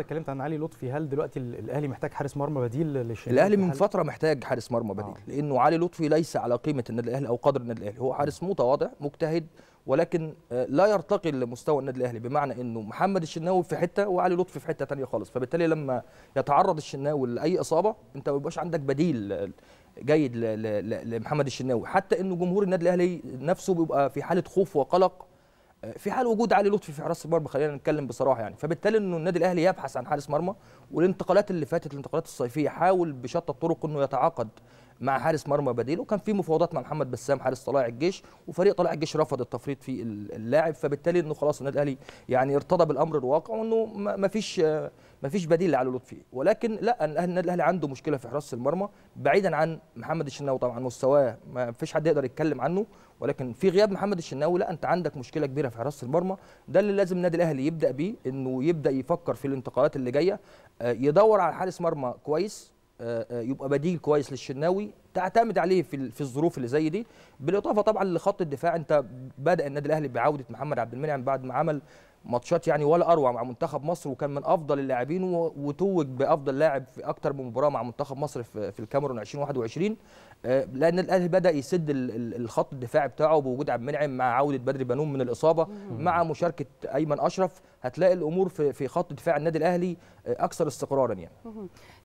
اتكلمت عن علي لطفي هل دلوقتي الاهلي محتاج حارس مرمى بديل للشناوي الاهلي من فتره محتاج حارس مرمى آه. بديل آه. لانه علي لطفي ليس على قيمه النادي الاهلي او قدر النادي الاهلي هو آه. حارس متواضع مجتهد ولكن آه، لا يرتقي لمستوى النادي الاهلي بمعنى انه محمد الشناوي في حته وعلي لطفي في حته ثانيه خالص فبالتالي لما يتعرض الشناوي لاي اصابه انت ما بيبقاش عندك بديل جيد لمحمد الشناوي حتى انه جمهور النادي الاهلي نفسه بيبقى في حاله خوف وقلق في حال وجود علي لطفي في حراسه المرمى خلينا نتكلم بصراحه يعني فبالتالي انه النادي الاهلي يبحث عن حارس مرمى والانتقالات اللي فاتت الانتقالات الصيفيه حاول بشتى الطرق انه يتعاقد مع حارس مرمى بديل وكان في مفاوضات مع محمد بسام حارس طلائع الجيش وفريق طلائع الجيش رفض التفريط في اللاعب فبالتالي انه خلاص النادي الاهلي يعني ارتضى بالامر الواقع وانه ما فيش ما فيش بديل لعلي لطفي ولكن لا النادي الاهلي عنده مشكله في حراسه المرمى بعيدا عن محمد الشناوي طبعا مستواه ما فيش حد يقدر يتكلم عنه ولكن في غياب محمد الشناوي لا انت عندك مشكله كبيره في حراسه المرمى ده اللي لازم النادي الاهلي يبدا بيه انه يبدا يفكر في الانتقالات اللي جايه آه، يدور على حارس مرمى كويس آه، آه، يبقى بديل كويس للشناوي تعتمد عليه في في الظروف اللي زي دي بالاضافه طبعا لخط الدفاع انت بدا النادي الاهلي بعوده محمد عبد المنعم بعد ما عمل ماتشات يعني ولا اروع مع منتخب مصر وكان من افضل اللاعبين وتوج بافضل لاعب في اكتر من مباراه مع منتخب مصر في الكاميرون 2021 آه، لان الاهلي بدا يسد الخط الدفاعي بتاعه بوجود عبد المنعم مع عوده بدري بنون من الاصابه مع مشاركه ايمن اشرف هتلاقي الامور في خط دفاع النادي الاهلي اكثر استقرارا يعني